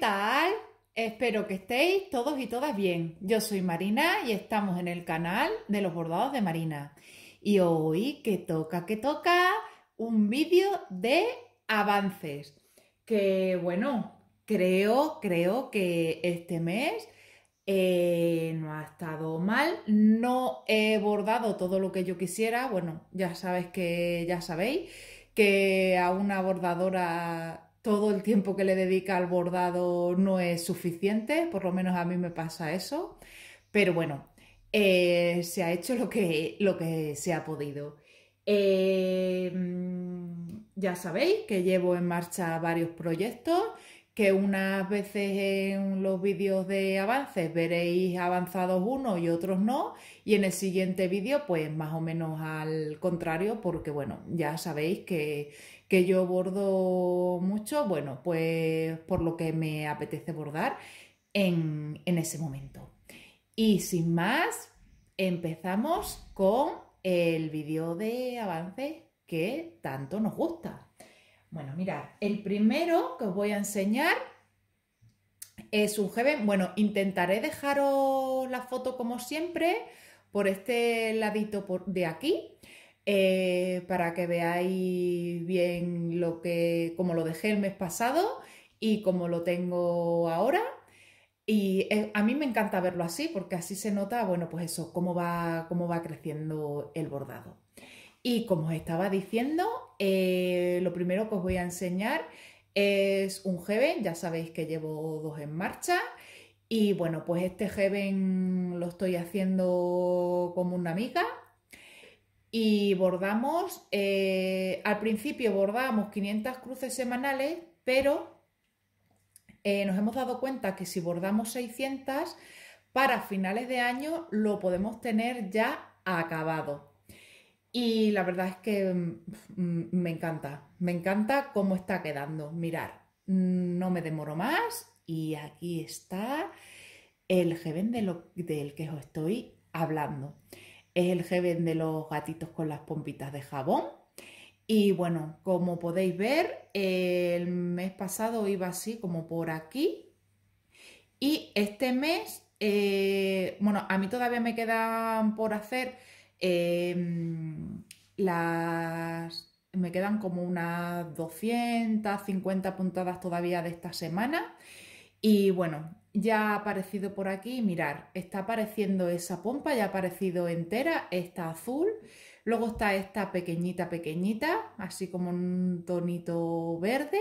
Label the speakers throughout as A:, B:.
A: tal? Espero que estéis todos y todas bien. Yo soy Marina y estamos en el canal de los bordados de Marina. Y hoy que toca, que toca un vídeo de avances. Que bueno, creo, creo que este mes eh, no ha estado mal. No he bordado todo lo que yo quisiera. Bueno, ya sabes que ya sabéis que a una bordadora todo el tiempo que le dedica al bordado no es suficiente, por lo menos a mí me pasa eso, pero bueno, eh, se ha hecho lo que, lo que se ha podido. Em, ya sabéis que llevo en marcha varios proyectos, que unas veces en los vídeos de avances veréis avanzados unos y otros no, y en el siguiente vídeo pues más o menos al contrario, porque bueno, ya sabéis que que yo bordo mucho, bueno, pues por lo que me apetece bordar en, ese momento. Y sin más, empezamos con el vídeo de avance que tanto nos gusta. Bueno, mirad, el primero que os voy a enseñar es un joven Bueno, intentaré dejaros la foto como siempre por este ladito por de aquí. Eh, para que veáis bien lo que, como lo dejé el mes pasado y como lo tengo ahora. Y eh, a mí me encanta verlo así porque así se nota, bueno, pues eso, cómo va, cómo va creciendo el bordado. Y como os estaba diciendo, eh, lo primero que os voy a enseñar es un Heaven, ya sabéis que llevo dos en marcha. Y bueno, pues este Heaven lo estoy haciendo como una amiga, y bordamos, eh, al principio bordábamos 500 cruces semanales, pero eh, nos hemos dado cuenta que si bordamos 600, para finales de año lo podemos tener ya acabado. Y la verdad es que mm, me encanta, me encanta cómo está quedando. Mirar, no me demoro más y aquí está el jeven de del que os estoy hablando es el heaven de los gatitos con las pompitas de jabón. Y bueno, como podéis ver, el mes pasado iba así como por aquí. Y este mes, eh, bueno, a mí todavía me quedan por hacer em, las... Me quedan como unas 250 puntadas todavía de esta semana. Y bueno, ya ha aparecido por aquí, mirar, está apareciendo esa pompa, ya ha aparecido entera, está azul, luego está esta pequeñita, pequeñita, así como un tonito verde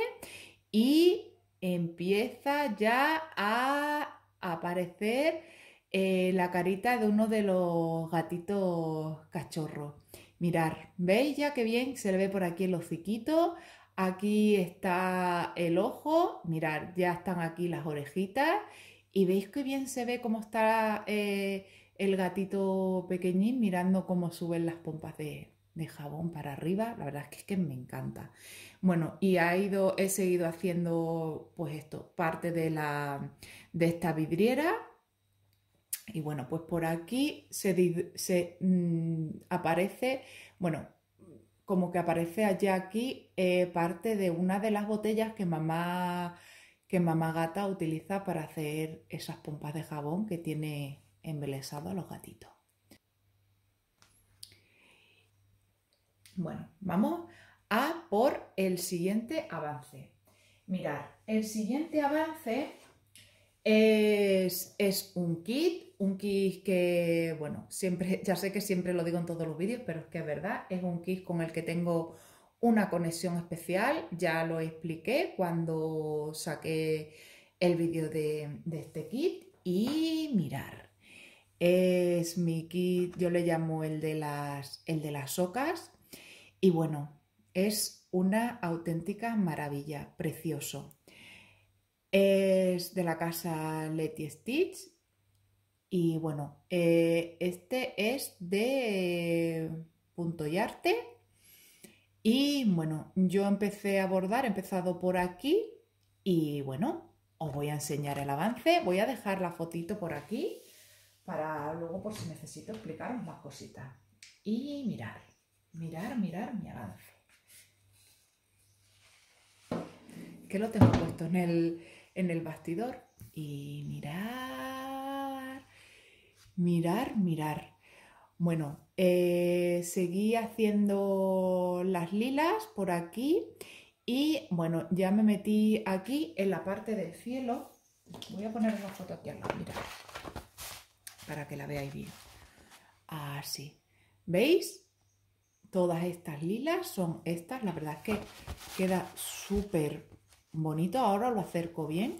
A: y empieza ya a aparecer eh, la carita de uno de los gatitos cachorros. Mirar, ¿veis ya qué bien se le ve por aquí el hociquito? Aquí está el ojo, mirad, ya están aquí las orejitas y veis que bien se ve cómo está eh, el gatito pequeñín mirando cómo suben las pompas de, jabón para arriba, la verdad es que, es que me encanta. Bueno, y ha ido, he seguido haciendo, pues esto, parte de, de esta vidriera. Y bueno, pues por aquí se, mm, aparece, bueno, como que aparece allá aquí eh, parte de una de las botellas que mamá, que mamá gata utiliza para hacer esas pompas de jabón que tiene embelesado a los gatitos. Bueno, vamos a por el siguiente avance. Mirad, el siguiente avance es, un kit, un kit que, bueno, siempre, ya sé que siempre lo digo en todos los vídeos, pero es que es verdad, es un kit con el que tengo una conexión especial, ya lo expliqué cuando saqué el vídeo de, de este kit y mirar. Es mi kit, yo le llamo el de las, el de las socas y bueno, es una auténtica maravilla, precioso. Es de la casa Letty Stitch. Y bueno, eh, este es de punto y arte. Y bueno, yo empecé a bordar, he empezado por aquí. Y bueno, os voy a enseñar el avance. Voy a dejar la fotito por aquí para luego por si necesito explicaros más cositas. Y mirar, mirar, mirar mi avance. Que lo tengo puesto en el, en el bastidor y mirar, mirar, mirar. Bueno, eh, seguí haciendo las lilas por aquí y bueno, ya me metí aquí en la parte del cielo. Voy a poner una foto aquí al para que la veáis bien. Así. ¿Veis? Todas estas lilas son estas. La verdad es que queda súper bonito, ahora lo acerco bien.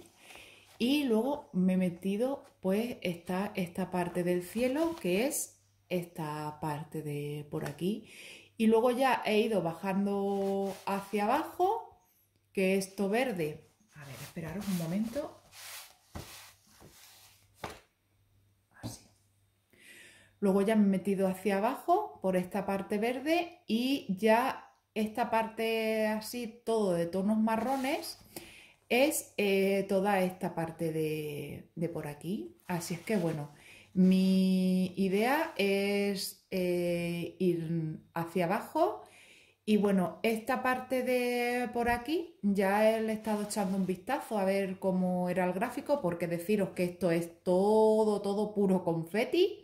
A: Y luego me he metido, pues está esta parte del cielo, que es esta parte de por aquí. Y luego ya he ido bajando hacia abajo, que esto verde. A ver, esperaros un momento. Así. Luego ya me he metido hacia abajo por esta parte verde y ya esta parte así, todo de tonos marrones, es eh, toda esta parte de, por aquí. Así es que bueno, mi idea es eh, ir hacia abajo y bueno, esta parte de por aquí ya he estado echando un vistazo a ver cómo era el gráfico porque deciros que esto es todo, todo puro confeti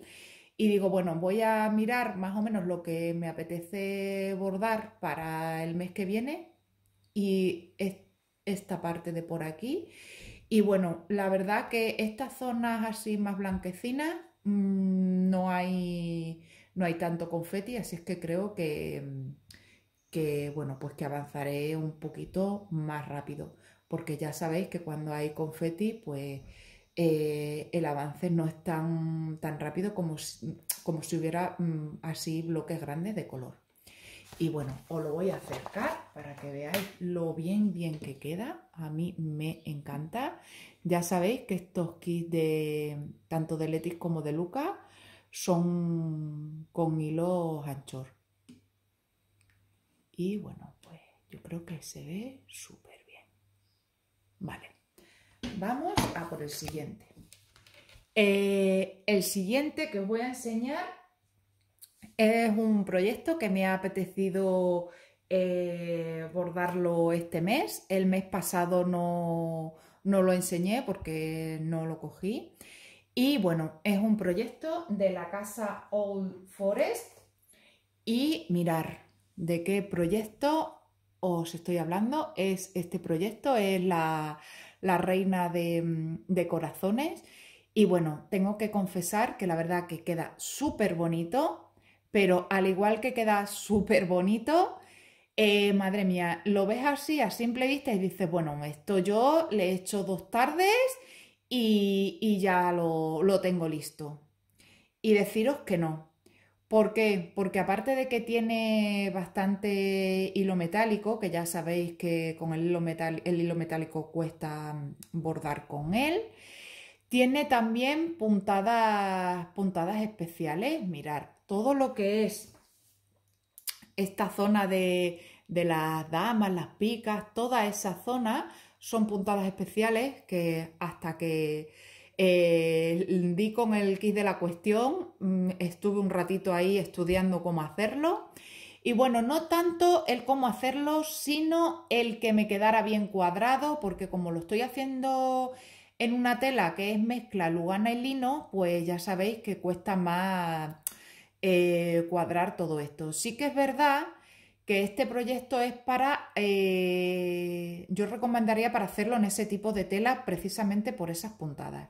A: y digo, bueno, voy a mirar más o menos lo que me apetece bordar para el mes que viene y esta parte de por aquí. Y bueno, la verdad que estas zonas así más blanquecinas mm, no, hay, no hay tanto confeti, así es que creo que, mm, que, bueno, pues que avanzaré un poquito más rápido, porque ya sabéis que cuando hay confeti, pues eh, el avance no es tan, tan rápido como si, como si hubiera mm, así bloques grandes de color. Y bueno, os lo voy a acercar para que veáis lo bien bien que queda. A mí me encanta. Ya sabéis que estos kits de tanto de Letis como de Luca son con hilos anchor. Y bueno, pues yo creo que se ve súper bien. Vale. Vamos a por el siguiente. Eh, el siguiente que os voy a enseñar es un proyecto que me ha apetecido eh, bordarlo este mes. El mes pasado no, no lo enseñé porque no lo cogí. Y bueno, es un proyecto de la casa Old Forest. Y mirar de qué proyecto os estoy hablando. Es este proyecto, es la, la reina mm, de, corazones. Y bueno, tengo que confesar que la verdad que queda súper bonito, pero al igual que queda súper bonito, eh, madre mía, lo ves así a simple vista y dices, bueno, esto yo le he hecho dos tardes y, ya lo tengo listo. Y deciros que no, ¿Por qué? Porque aparte de que tiene bastante hilo metálico, que ya sabéis que con el hilo, metálico cuesta bordar con él, tiene también puntadas, puntadas especiales. Mirar, todo lo que es esta zona de, de las damas, las picas, toda esa zona son puntadas especiales que hasta que eh, di con el kit de la cuestión, mm, estuve un ratito ahí estudiando cómo hacerlo. Y bueno, no tanto el cómo hacerlo, sino el que me quedara bien cuadrado, porque como lo estoy haciendo en una tela que es mezcla lugana y lino, pues ya sabéis que cuesta más eh, cuadrar todo esto. Sí que es verdad que este proyecto es para, eh, yo recomendaría para hacerlo en ese tipo de tela precisamente por esas puntadas.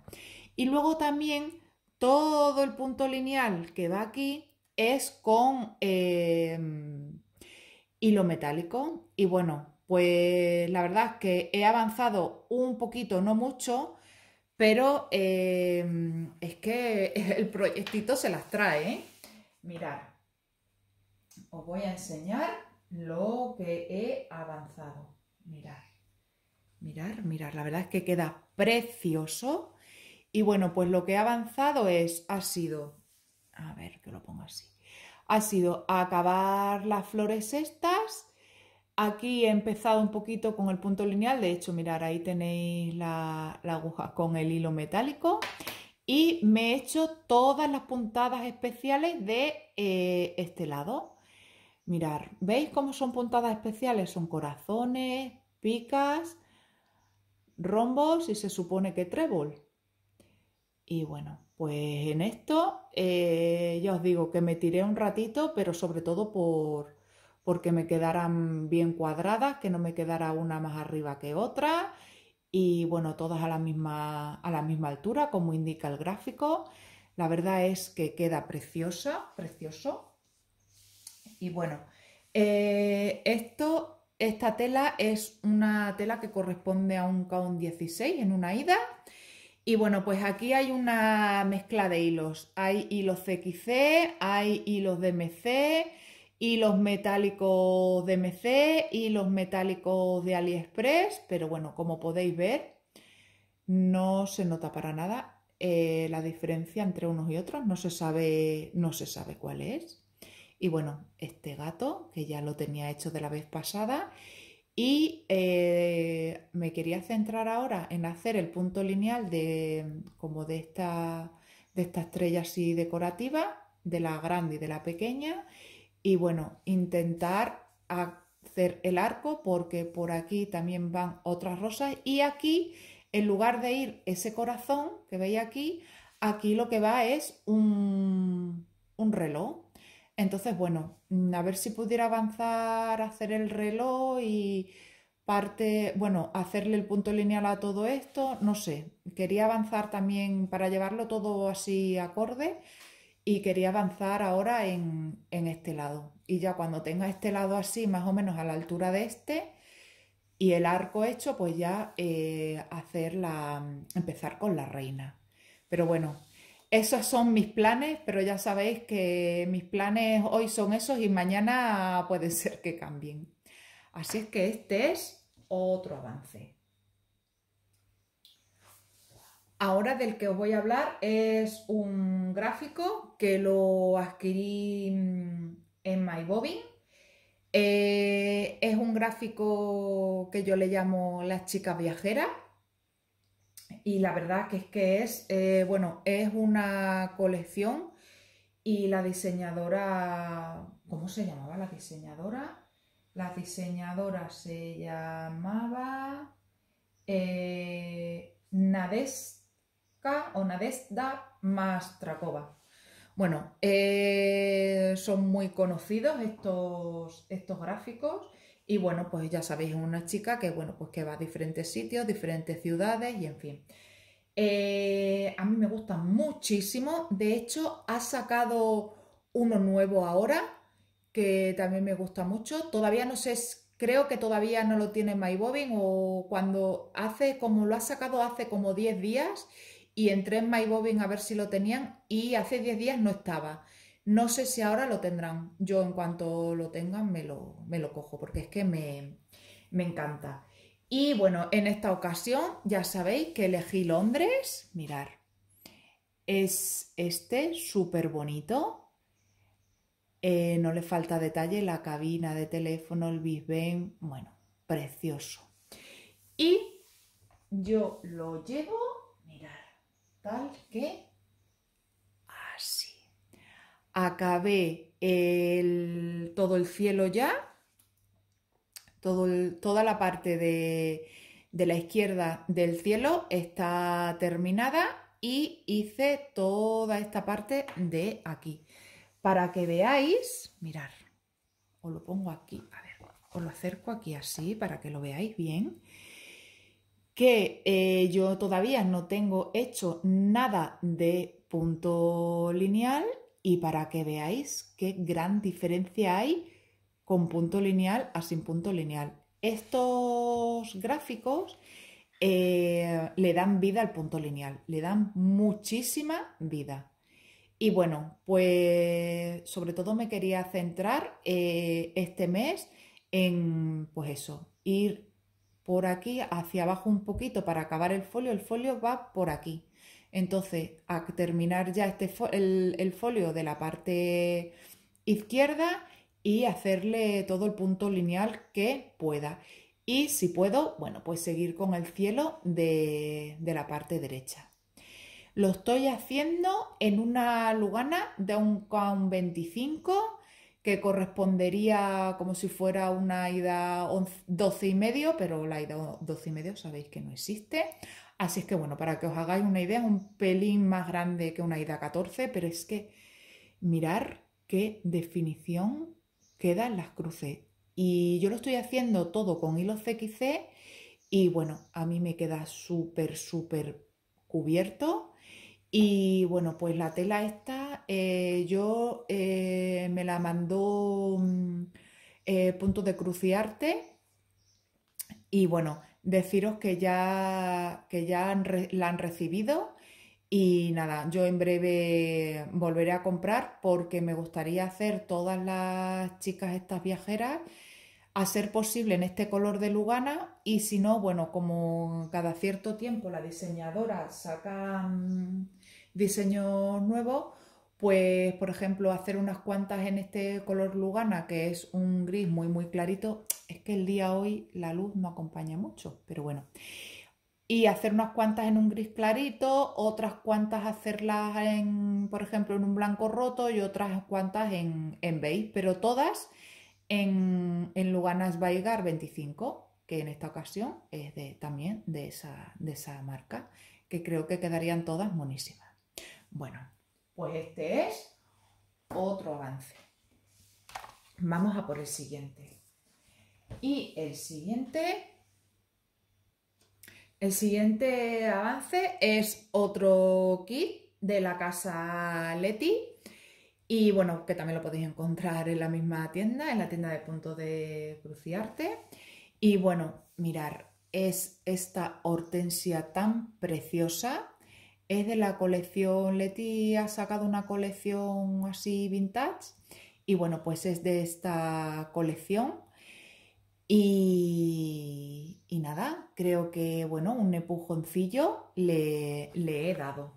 A: Y luego también todo el punto lineal que va aquí es con em, hilo metálico y bueno, pues la verdad es que he avanzado un poquito, no mucho, pero em, es que el proyectito se las trae. mira ¿eh? Mirad, os voy a enseñar lo que he avanzado. mirad, mirad, mirad La verdad es que queda precioso. Y bueno, pues lo que he avanzado es, ha sido, a ver que lo pongo así, ha sido acabar las flores estas. Aquí he empezado un poquito con el punto lineal, de hecho, mirar, ahí tenéis la, aguja con el hilo metálico y me he hecho todas las puntadas especiales de eh, este lado Mirar, ¿veis cómo son puntadas especiales? Son corazones, picas, rombos y se supone que trébol. Y bueno, pues en esto eh, ya os digo que me tiré un ratito, pero sobre todo por porque me quedaran bien cuadradas, que no me quedara una más arriba que otra y bueno, todas a la misma, a la misma altura, como indica el gráfico. La verdad es que queda preciosa, precioso. Y bueno, eh, esto, esta tela es una tela que corresponde a un caón 16 en una ida. Y bueno, pues aquí hay una mezcla de hilos. Hay hilos CXC, hay hilos DMC, hilos metálicos DMC, hilos metálicos de AliExpress, pero bueno, como podéis ver, no se nota para nada eh, la diferencia entre unos y otros, no se sabe, no se sabe cuál es. Y bueno, este gato, que ya lo tenía hecho de la vez pasada. Y eh, me quería centrar ahora en hacer el punto lineal de como de esta, de estrella así decorativa, de la grande y de la pequeña. Y bueno, intentar hacer el arco porque por aquí también van otras rosas. Y aquí, en lugar de ir ese corazón que veis aquí, aquí lo que va es un, un reloj. Entonces, bueno, mm, a ver si pudiera avanzar, hacer el reloj y parte, bueno, hacerle el punto lineal a todo esto, no sé. Quería avanzar también para llevarlo todo así acorde y quería avanzar ahora en, este lado. Y ya cuando tenga este lado así, más o menos a la altura de este, y el arco hecho, pues ya hacerla eh, hacer la, empezar con la reina. Pero bueno, esos son mis planes, pero ya sabéis que mis planes hoy son esos y mañana puede ser que cambien. Así es que este es otro avance. Ahora del que os voy a hablar es un gráfico que lo adquirí mm, en My eh, es un gráfico que yo le llamo las chicas viajeras y la verdad que es que es, eh, bueno, es una colección y la diseñadora, ¿cómo se llamaba la diseñadora? La diseñadora se llamaba eh, Nadeska o Nadesda Mastrakova. Bueno, eh, son muy conocidos estos, estos gráficos y bueno, pues ya sabéis, es una chica que, bueno, pues que va a diferentes sitios, diferentes ciudades y en fin. Eh, a mí me gusta muchísimo. De hecho, ha sacado uno nuevo ahora que también me gusta mucho. Todavía no sé, creo que todavía no lo tiene MyBobin o cuando hace, como lo ha sacado hace como 10 días y entré en MyBobin a ver si lo tenían y hace 10 días no estaba. No sé si ahora lo tendrán. Yo en cuanto lo tengan me lo, me lo cojo porque es que me, encanta. Y bueno, en esta ocasión ya sabéis que elegí Londres. Mirar, es este súper bonito. Eh, no le falta detalle la cabina de teléfono, el Bisbain. bueno, precioso. Y yo lo llevo, mirar, tal que acabé el, todo el cielo ya, toda la parte de, la izquierda del cielo está terminada y hice toda esta parte de aquí. Para que veáis, mirar, os lo pongo aquí, a ver, os lo acerco aquí así para que lo veáis bien, que eh, yo todavía no tengo hecho nada de punto lineal y para que veáis qué gran diferencia hay con punto lineal a sin punto lineal. Estos gráficos eh, le dan vida al punto lineal, le dan muchísima vida. Y bueno, pues sobre todo me quería centrar eh, este mes en, pues eso, ir por aquí hacia abajo un poquito para acabar el folio. El folio va por aquí. Entonces, a terminar ya este el, folio de la parte izquierda y hacerle todo el punto lineal que pueda. Y si puedo, bueno, pues seguir con el cielo de, la parte derecha. Lo estoy haciendo en una lugana de un, 25 que correspondería como si fuera una ida 12 y medio, pero la ida 12 y medio sabéis que no existe. Así es que bueno, para que os hagáis una idea, es un pelín más grande que una IDA 14, pero es que mirar qué definición quedan las cruces. Y yo lo estoy haciendo todo con hilos CXC y bueno, a mí me queda súper, súper cubierto. Y bueno, pues la tela esta eh, yo eh, me la mandó Punto mm, eh, punto de Cruciarte y bueno, deciros que ya, que ya la han recibido y nada, yo en breve volveré a comprar porque me gustaría hacer todas las chicas estas viajeras a ser posible en este color de Lugana y si no, bueno, como cada cierto tiempo la diseñadora saca mm, diseños nuevos, pues por ejemplo hacer unas cuantas en este color lugana, que es un gris muy muy clarito, es que el día hoy la luz no acompaña mucho, pero bueno. Y hacer unas cuantas en un gris clarito, otras cuantas hacerlas en, por ejemplo, en un blanco roto y otras cuantas en, en beige, pero todas en, en Luganas Baigar 25, que en esta ocasión es de, también de esa, de esa marca, que creo que quedarían todas monísimas. Bueno, pues este es otro avance. Vamos a por el siguiente. Y el siguiente, el siguiente avance es otro kit de la casa Leti. Y bueno, que también lo podéis encontrar en la misma tienda, en la tienda de punto de Cruciarte. Y bueno, mirar, es esta hortensia tan preciosa es de la colección Leti ha sacado una colección así vintage y bueno, pues es de esta colección. Y, nada, creo que bueno, un empujoncillo le, le he dado.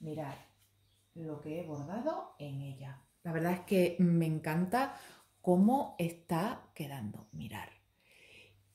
A: Mirad lo que he bordado en ella. La verdad es que me encanta cómo está quedando. mirad.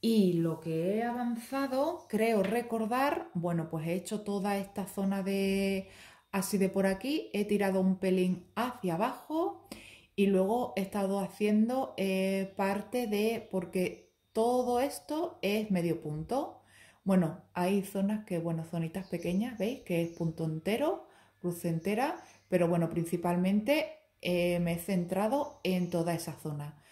A: Y lo que he avanzado, creo recordar, bueno, pues he hecho toda esta zona de así de por aquí, he tirado un pelín hacia abajo y luego he estado haciendo eh, parte de, porque todo esto es medio punto. Bueno, hay zonas que, bueno, zonitas pequeñas, ¿veis? Que es punto entero, cruz entera, pero bueno, principalmente eh, me he centrado en toda esa zona.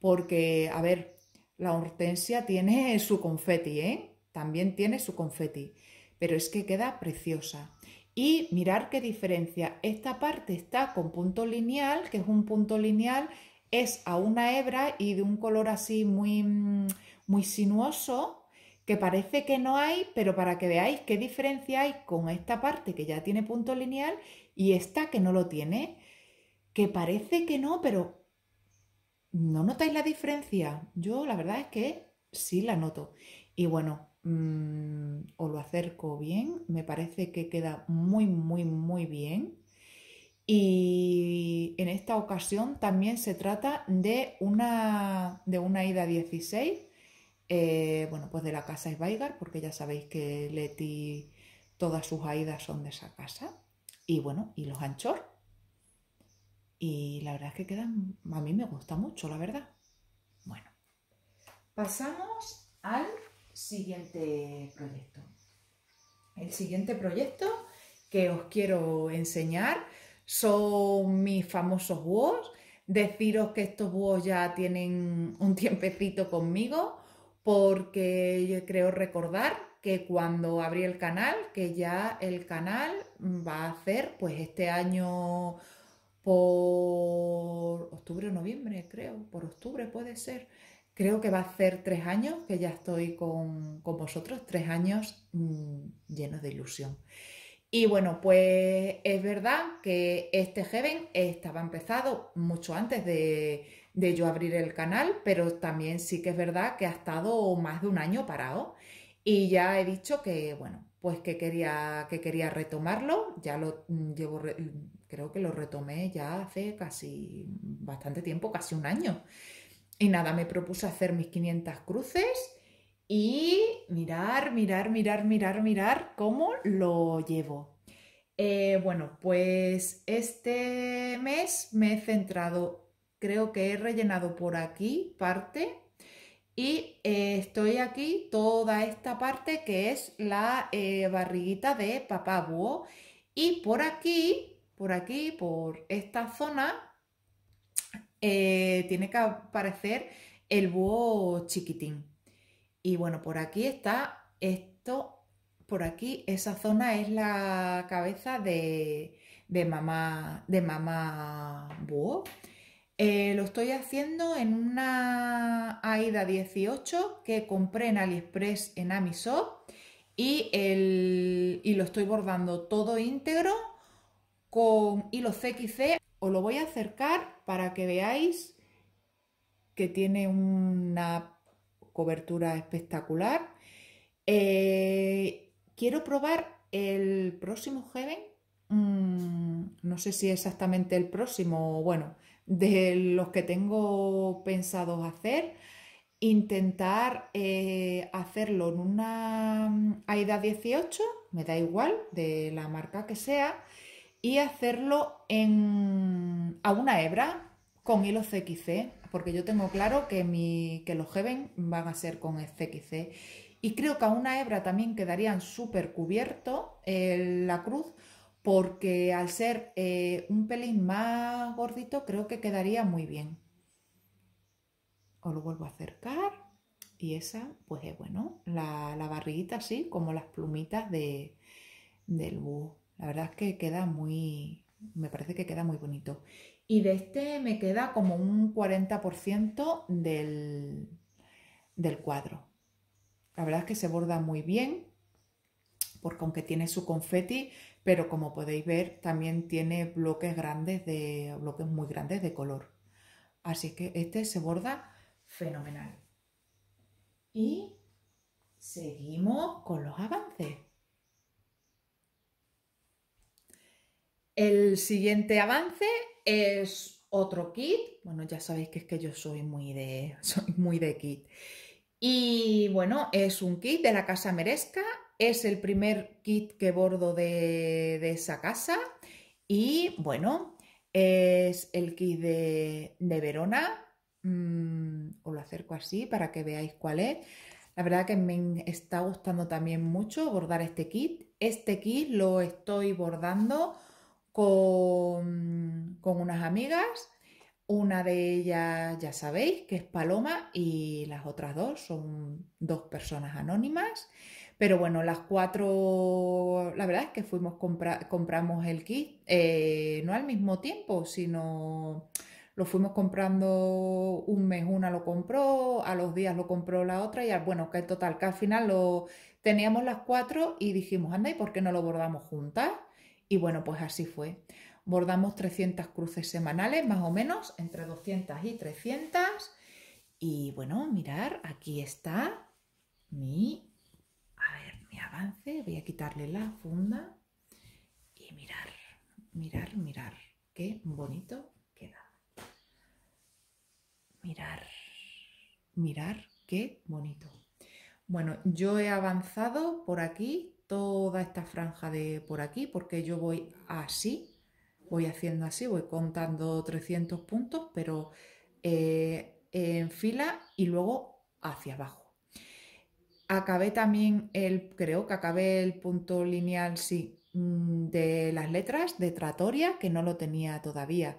A: Porque, a ver, la hortensia tiene su confeti, ¿eh? También tiene su confeti, pero es que queda preciosa. Y mirar qué diferencia. Esta parte está con punto lineal, que es un punto lineal, es a una hebra y de un color así muy, mm, muy sinuoso, que parece que no hay, pero para que veáis qué diferencia hay con esta parte que ya tiene punto lineal y esta que no lo tiene, que parece que no, pero ¿No notáis la diferencia? Yo la verdad es que sí la noto. Y bueno, mm, os lo acerco bien, me parece que queda muy, muy, muy bien. Y en esta ocasión también se trata de una, de una ida 16, eh, bueno, pues de la casa Sveigar, porque ya sabéis que Leti, todas sus aidas son de esa casa. Y bueno, y los anchor. Y la verdad es que quedan, a mí me gusta mucho, la verdad. Bueno, pasamos al siguiente proyecto. El siguiente proyecto que os quiero enseñar son mis famosos búhos. Deciros que estos búhos ya tienen un tiempecito conmigo porque yo creo recordar que cuando abrí el canal, que ya el canal va a hacer pues este año por octubre o noviembre, creo, por octubre puede ser. Creo que va a hacer tres años que ya estoy con, vosotros, tres años mm, llenos de ilusión. Y bueno, pues es verdad que este Heaven estaba empezado mucho antes de, de yo abrir el canal, pero también sí que es verdad que ha estado más de un año parado. Y ya he dicho que, bueno, pues que quería, que quería retomarlo, ya lo mm, llevo creo que lo retomé ya hace casi bastante tiempo, casi un año. Y nada, me propuse hacer mis 500 cruces y mirar, mirar, mirar, mirar, mirar cómo lo llevo. Eh, bueno, pues este mes me he centrado, creo que he rellenado por aquí parte y eh, estoy aquí toda esta parte que es la eh, barriguita de papá búho y por aquí por aquí, por esta zona, eh, tiene que aparecer el búho chiquitín. Y bueno, por aquí está esto, por aquí esa zona es la cabeza de, mamá, de mamá búho. Eh, lo estoy haciendo en una AIDA 18 que compré en AliExpress en Amisop y, el, y lo estoy bordando todo íntegro con hilos CXC. Os lo voy a acercar para que veáis que tiene una cobertura espectacular. Eh, quiero probar el próximo Heaven. Mm, no sé si exactamente el próximo, bueno, de los que tengo pensado hacer intentar eh, hacerlo en una AIDA 18, me da igual, de la marca que sea, y hacerlo en, a una hebra con hilo CXC, porque yo tengo claro que, mi, que los heben van a ser con el CXC. Y creo que a una hebra también quedarían súper cubierto eh, la cruz, porque al ser eh, un pelín más gordito, creo que quedaría muy bien. Os lo vuelvo a acercar. Y esa, pues es eh, bueno, la, la barriguita así, como las plumitas de, del búho. La verdad es que queda muy, me parece que queda muy bonito. Y de este me queda como un 40% del, del cuadro. La verdad es que se borda muy bien, porque aunque tiene su confeti, pero como podéis ver también tiene bloques grandes, de, bloques muy grandes de color. Así que este se borda fenomenal. Y seguimos con los avances. El siguiente avance es otro kit. Bueno, ya sabéis que es que yo soy muy de, soy muy de kit. Y bueno, es un kit de la casa Meresca. Es el primer kit que bordo de, esa casa. Y bueno, es el kit de, Verona. Mm, os lo acerco así para que veáis cuál es. La verdad que me está gustando también mucho bordar este kit. Este kit lo estoy bordando con, unas amigas. Una de ellas ya sabéis que es Paloma y las otras dos son dos personas anónimas. Pero bueno, las cuatro, la verdad es que fuimos, compramos el kit, eh, no al mismo tiempo, sino lo fuimos comprando un mes, una lo compró, a los días lo compró la otra y bueno, que total, que al final lo teníamos las cuatro y dijimos, anda, ¿y por qué no lo bordamos juntas? Y bueno, pues así fue. Bordamos 300 cruces semanales, más o menos, entre 200 y 300. Y bueno, mirar, aquí está mi, a ver, mi avance. Voy a quitarle la funda y mirar, mirar, mirar. Qué bonito queda. Mirar, mirar, qué bonito. Bueno, yo he avanzado por aquí toda esta franja de por aquí, porque yo voy así, voy haciendo así, voy contando 300 puntos, pero eh, en fila y luego hacia abajo. Acabé también el, creo que acabé el punto lineal, sí, mm, de las letras de tratoria, que no lo tenía todavía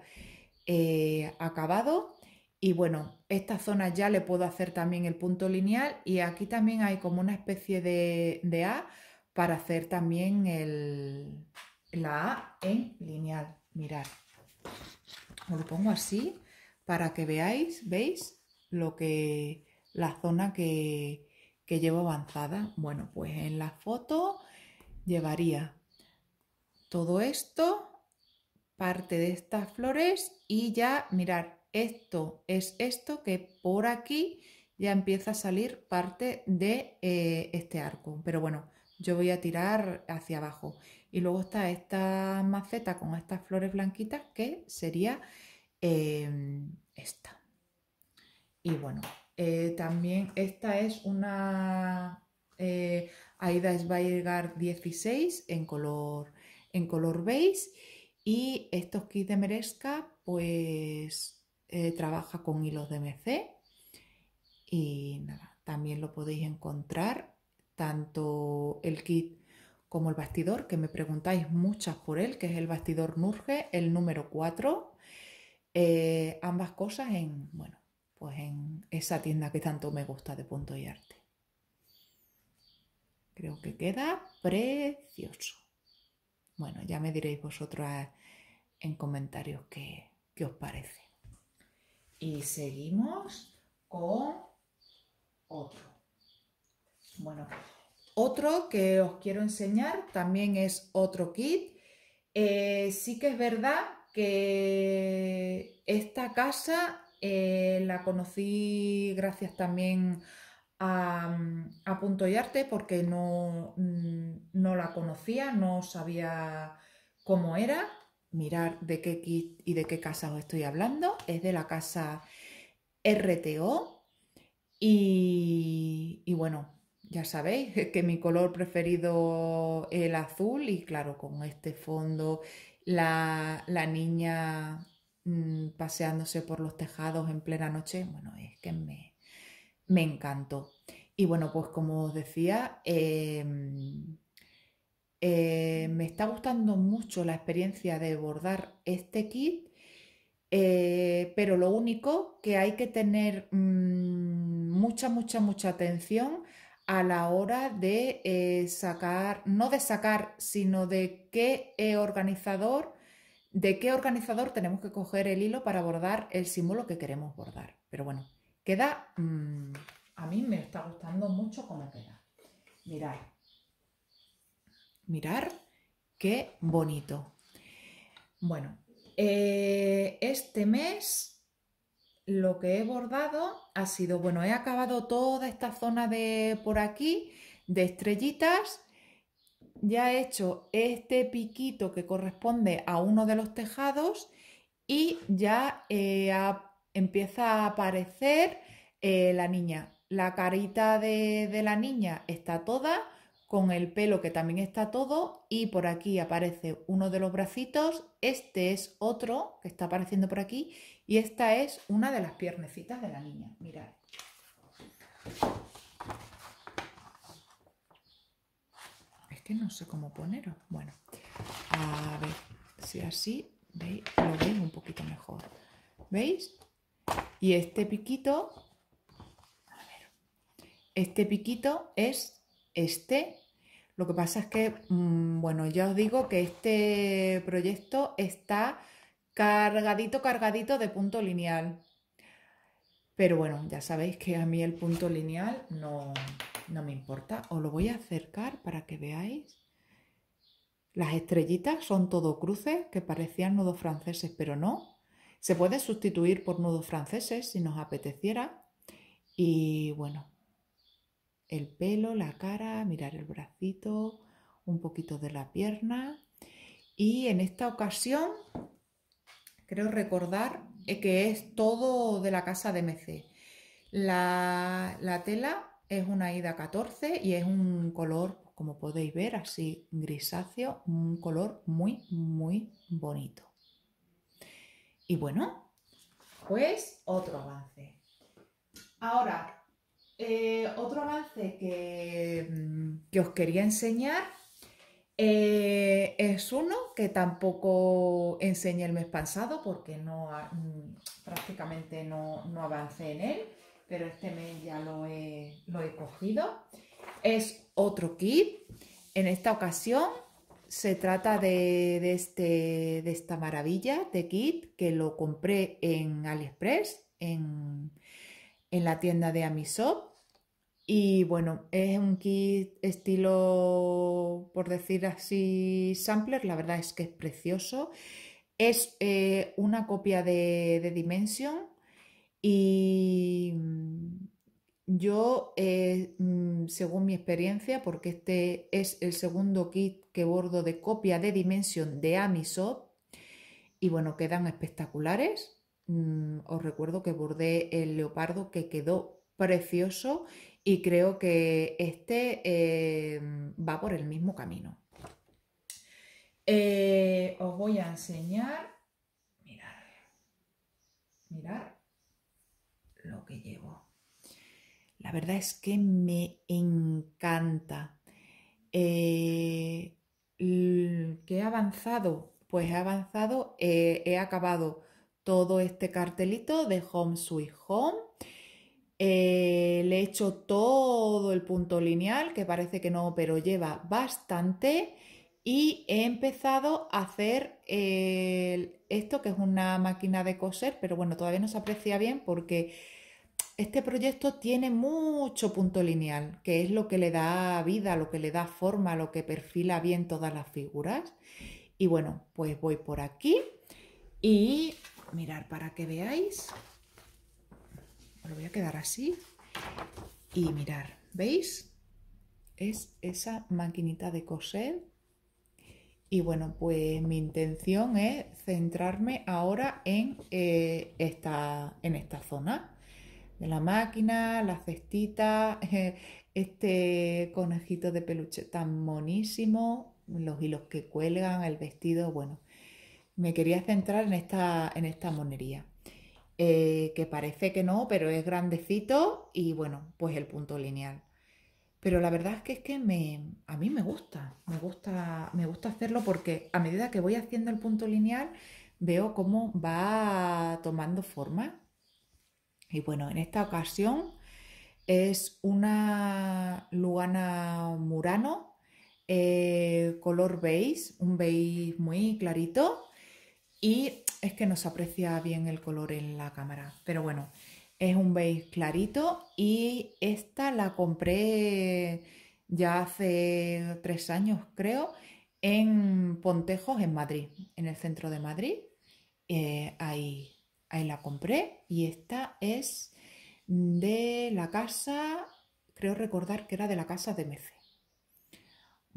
A: eh, acabado. Y bueno, esta zona ya le puedo hacer también el punto lineal y aquí también hay como una especie de, de A para hacer también el, la A en lineal. Mirad, lo pongo así para que veáis, ¿veis? Lo que, la zona que, que llevo avanzada. Bueno, pues en la foto llevaría todo esto, parte de estas flores y ya, mirar, esto es esto que por aquí ya empieza a salir parte de eh, este arco. Pero bueno, yo voy a tirar hacia abajo. Y luego está esta maceta con estas flores blanquitas que sería em, esta. Y bueno, eh, también esta es una eh, Aida Sveigar 16 en color, en color beige. Y estos kits de Merezca, pues eh, trabaja con hilos de MC. Y nada, también lo podéis encontrar tanto el kit como el bastidor, que me preguntáis muchas por él, que es el bastidor Nurge, el número 4. Eh, ambas cosas en, bueno, pues en esa tienda que tanto me gusta de punto y arte. Creo que queda precioso. Bueno, ya me diréis vosotros en comentarios qué, qué os parece. Y seguimos con otro. Bueno, otro que os quiero enseñar también es otro kit. Eh, sí que es verdad que esta casa eh, la conocí gracias también a, a, Punto y Arte porque no, mm, no la conocía, no sabía cómo era. Mirar de qué kit y de qué casa os estoy hablando. Es de la casa RTO. Y, y bueno, ya sabéis que mi color preferido es el azul y claro, con este fondo la, niña mm, paseándose por los tejados en plena noche, bueno, es que me, encantó. Y bueno, pues como os decía, em, em, me está gustando mucho la experiencia de bordar este kit, eh, pero lo único que hay que tener mm, mucha, mucha, mucha atención a la hora de eh, sacar, no de sacar, sino de qué eh, organizador, de qué organizador tenemos que coger el hilo para bordar el símbolo que queremos bordar. Pero bueno, queda, mm, a mí me está gustando mucho cómo queda. Mirad, mirar qué bonito. Bueno, eh, este mes lo que he bordado ha sido, bueno, he acabado toda esta zona de por aquí, de estrellitas, ya he hecho este piquito que corresponde a uno de los tejados y ya eh, empieza a aparecer eh, la niña. La carita de, de la niña está toda, con el pelo que también está todo y por aquí aparece uno de los bracitos, este es otro que está apareciendo por aquí y esta es una de las piernecitas de la niña, mirad. Es que no sé cómo poneros. Bueno, a ver si así ¿veis? lo veis un poquito mejor. ¿Veis? Y este piquito, a ver, este piquito es este. Lo que pasa es que, mm, bueno, ya os digo que este proyecto está cargadito, cargadito de punto lineal. Pero bueno, ya sabéis que a mí el punto lineal no, no me importa. Os lo voy a acercar para que veáis. Las estrellitas son todo cruces que parecían nudos franceses, pero no. Se puede sustituir por nudos franceses si nos apeteciera. Y bueno, el pelo, la cara, mirar el bracito, un poquito de la pierna. Y en esta ocasión creo recordar eh, que es todo de la casa de MC. La, tela es una ida 14 y es un color, como podéis ver, así grisáceo, un color muy, muy bonito. Y bueno, pues otro avance. Ahora, eh, otro avance que, mm, que os quería enseñar eh, es uno que tampoco enseñé el mes pasado porque no, mm, prácticamente no, no avancé en él, pero este mes ya lo he, cogido. Es otro kit. En esta ocasión se trata de, este, de esta maravilla de kit que lo compré en AliExpress, en, en la tienda de Amisop. Y bueno, es un kit estilo, por decir así, sampler. La verdad es que es precioso. Es eh, una copia de, Dimension y mm, yo, eh, mm, según mi experiencia, porque este es el segundo kit que bordo de copia de Dimension de Amisop, y bueno, quedan espectaculares. Mm, os recuerdo que bordé el leopardo que quedó precioso y creo que este eh, va por el mismo camino. Eh, os voy a enseñar, mirar, mirar lo que llevo. La verdad es que me encanta. Eh, ¿Qué he avanzado? Pues he avanzado, he acabado todo este cartelito de Home Sweet Home. Eh, le he hecho todo el punto lineal, que parece que no, pero lleva bastante. Y he empezado a hacer esto, que es una máquina de coser, pero bueno, todavía no se aprecia bien porque este proyecto tiene mucho punto lineal, que es lo que le da vida, lo que le da forma, lo que perfila bien todas las figuras. Y bueno, pues voy por aquí y mirar para que veáis lo voy a quedar así y mirar, ¿veis? Es esa maquinita de coser y bueno, pues mi intención es centrarme ahora en, eh, esta, en esta zona de la máquina, la cestita, este conejito de peluche tan monísimo, los hilos que cuelgan, el vestido, bueno, me quería centrar en esta, en esta monería. Eh, que parece que no, pero es grandecito y bueno, pues el punto lineal. Pero la verdad es que, es que a mí me gusta, me gusta, me gusta hacerlo porque a medida que voy haciendo el punto lineal veo cómo va tomando forma. Y bueno, en esta ocasión es una Luana Murano, eh, color beige, un beige muy clarito, y es que no se aprecia bien el color en la cámara, pero bueno, es un beige clarito y esta la compré ya hace tres años creo en Pontejos en Madrid, en el centro de Madrid, eh, ahí, ahí la compré y esta es de la casa, creo recordar que era de la casa de Mece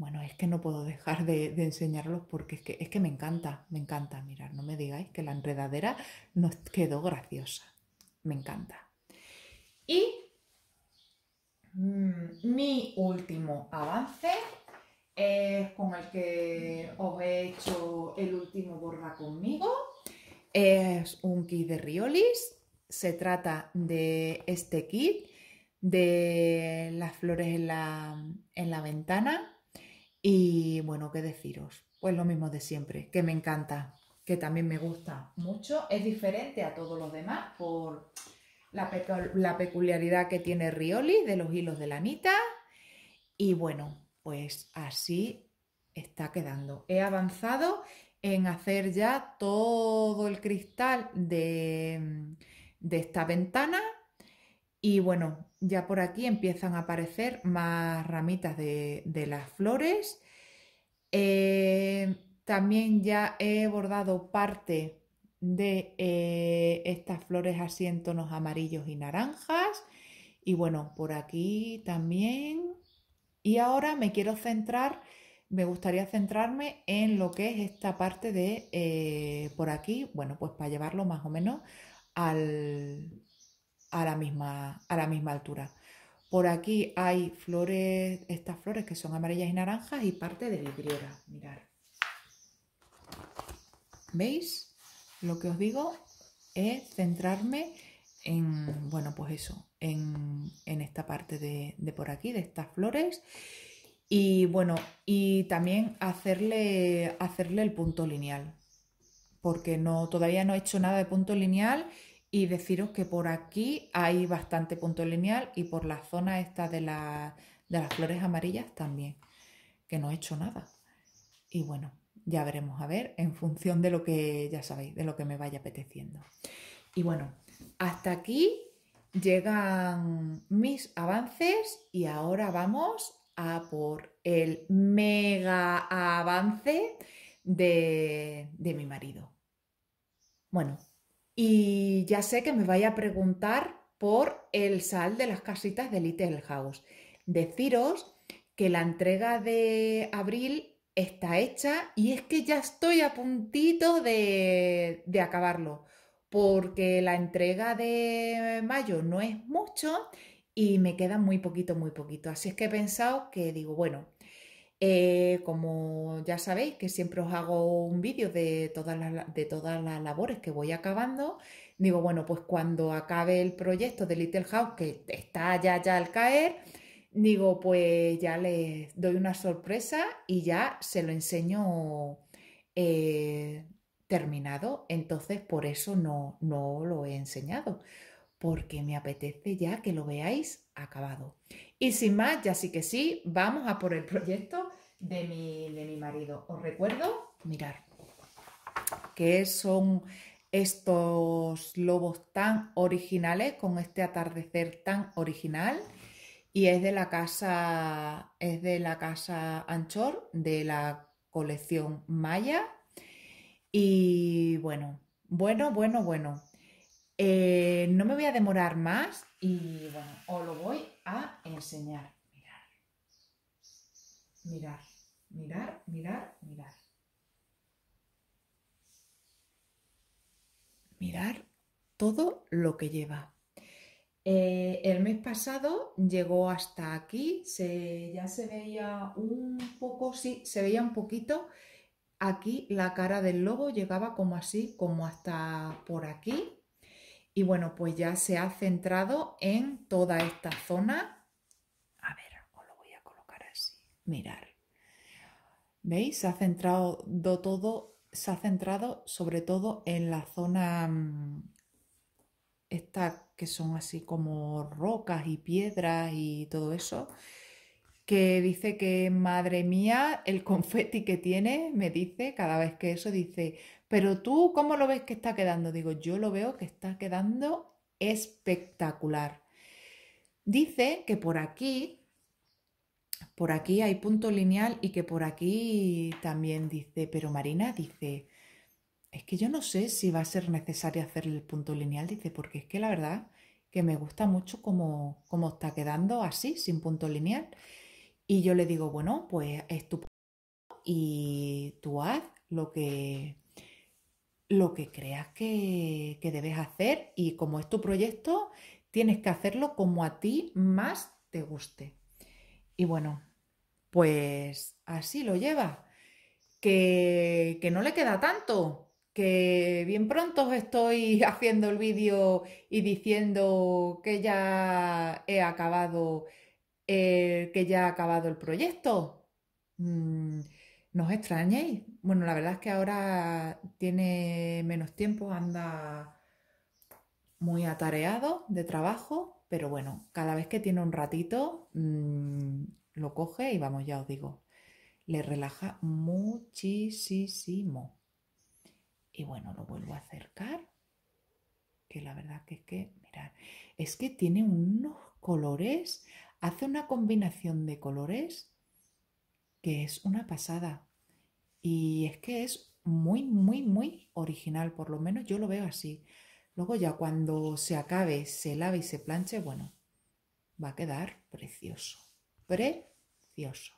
A: bueno, es que no puedo dejar de, enseñarlos porque es que, me encanta, me encanta mirar, no me digáis que la enredadera nos quedó graciosa, me encanta. Y mm, mi último avance es con el que os he hecho el último borra conmigo. Es un kit de Riolis. Se trata de este kit de las flores en la, en la ventana. Y bueno, ¿qué deciros? Pues lo mismo de siempre, que me encanta, que también me gusta mucho. Es diferente a todos los demás por la, peculiaridad que tiene Rioli de los hilos de lanita. Y bueno, pues así está quedando. He avanzado en hacer ya todo el cristal de esta ventana y bueno, ya por aquí empiezan a aparecer más ramitas de, las flores. Eh, también ya he bordado parte de eh, estas flores así en tonos amarillos y naranjas. Y bueno, por aquí también. Y ahora me quiero centrar, me gustaría centrarme en lo que es esta parte de eh, por aquí, bueno, pues para llevarlo más o menos al, a la misma, a la misma altura. Por aquí hay flores, estas flores que son amarillas y naranjas y parte de vidriera, mirar. ¿Veis? Lo que os digo es centrarme en, bueno, pues eso, en, esta parte de, por aquí, de estas flores. Y bueno, y también hacerle, hacerle el punto lineal, porque no, todavía no he hecho nada de punto lineal y deciros que por aquí hay bastante punto lineal y por la zona esta de, las flores amarillas también, que no he hecho nada. Y bueno, ya veremos a ver en función de lo que ya sabéis, de lo que me vaya apeteciendo. Y bueno, hasta aquí llegan mis avances y ahora vamos a por el mega avance de, de mi marido. Bueno, y ya sé que me vaya a preguntar por el sal de las casitas de Little House. Deciros que la entrega de abril está hecha y es que ya estoy a puntito de, de acabarlo, porque la entrega de mayo no es mucho y me queda muy poquito, muy poquito. Así es que he pensado que digo, bueno, eh, como ya sabéis que siempre os hago un vídeo de todas, las, de todas las labores que voy acabando, digo, bueno, pues cuando acabe el proyecto de Little House, que está ya, ya al caer, digo, pues ya les doy una sorpresa y ya se lo enseño eh, terminado. Entonces, por eso no, no lo he enseñado, porque me apetece ya que lo veáis acabado. Y sin más, ya sí que sí, vamos a por el proyecto de mi, marido. Os recuerdo, mirar, que son estos lobos tan originales, con este atardecer tan original. Y es de la casa, es de la casa Anchor, de la colección Maya. Y bueno, bueno, bueno, bueno. Eh, no me voy a demorar más y bueno, os lo voy a enseñar. Mirar. Mirar. Mirar, mirar, mirar. Mirar todo lo que lleva. Eh, el mes pasado llegó hasta aquí, ya se veía un poco, sí, se veía un poquito. Aquí la cara del lobo llegaba como así, como hasta por aquí. Y bueno, pues ya se ha centrado en toda esta zona. A ver, os lo voy a colocar así. Mirar. ¿Veis? Se ha centrado todo, se ha centrado sobre todo en la zona mm, esta, que son así como rocas y piedras y todo eso, que dice que madre mía, el confeti que tiene, me dice cada vez que eso, dice, pero tú, ¿cómo lo ves que está quedando? Digo, yo lo veo que está quedando espectacular. Dice que por aquí por aquí hay punto lineal y que por aquí también dice, pero Marina dice, es que yo no sé si va a ser necesario hacer el punto lineal, dice, porque es que la verdad que me gusta mucho como, está quedando así, sin punto lineal. Y yo le digo, bueno, pues es tu y tú haz lo que, lo que creas que, que debes hacer y como es tu proyecto, tienes que hacerlo como a ti más te guste. Y bueno, pues así lo lleva. Que, que no le queda tanto, que bien pronto estoy haciendo el vídeo y diciendo que ya he acabado eh, que ya ha acabado el proyecto. Mm, no os extrañéis. Bueno, la verdad es que ahora tiene menos tiempo, anda muy atareado de trabajo, pero bueno, cada vez que tiene un ratito mm, lo coge y vamos, ya os digo, le relaja muchísimo. Y bueno, lo vuelvo a acercar, que la verdad que es que, mirad, es que tiene unos colores, hace una combinación de colores que es una pasada. Y es que es muy, muy, muy original, por lo menos yo lo veo así. Luego ya cuando se acabe, se lave y se planche, bueno, va a quedar precioso. Precioso.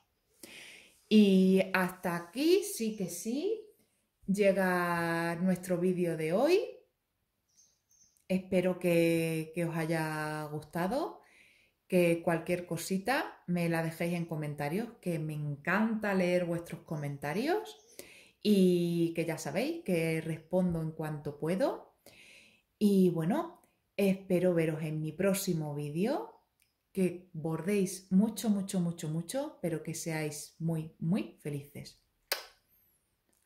A: Y hasta aquí, sí que sí, llega nuestro vídeo de hoy. Espero que, que, os haya gustado, que cualquier cosita me la dejéis en comentarios, que me encanta leer vuestros comentarios y que ya sabéis que respondo en cuanto puedo. Y bueno, espero veros en mi próximo vídeo, que bordéis mucho, mucho, mucho, mucho, pero que seáis muy, muy felices.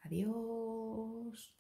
A: Adiós.